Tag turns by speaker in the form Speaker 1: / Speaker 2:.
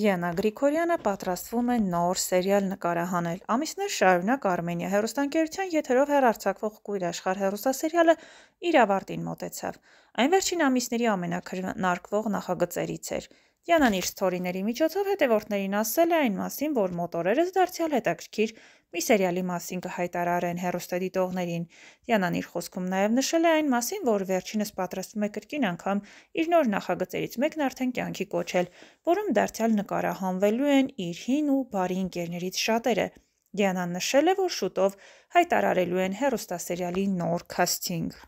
Speaker 1: Գիանա Գրիգորյանը պատրաստվում է նոր սերիալ նկարահանել։ Ամիսներ շարունակ Արմենիա հերոստանգերության եթերով հեռարձակվող «Կույր աշխարհ» հերոստասերիալը իր ավարտին մոտեցավ։ Այն վերջին ամիսների ամենաքննարկվող նախագծերից էր։ Դիանան իր սթորիների միջոցով հետևորդներին ասել է այն մասին, որ մոտորերս դարձյալ հետաքրքիր մի սերիալի մասին կհայտարարեն հեռուստադիտողներին։ Դիանան իր խոսքում նաև նշել է այն մասին, որ վերջինս պատրաստվում է կրկին անգամ իր նոր նախագծերից մեկն արդեն կյանքի կոչել, որում դարձյալ նկարահանվելու են իր հին ու բարի ընկերներից շատերը։ Դիանան նշել է, որ շուտով հայտարարելու են հեռուստասերիալի նոր քաստինգ։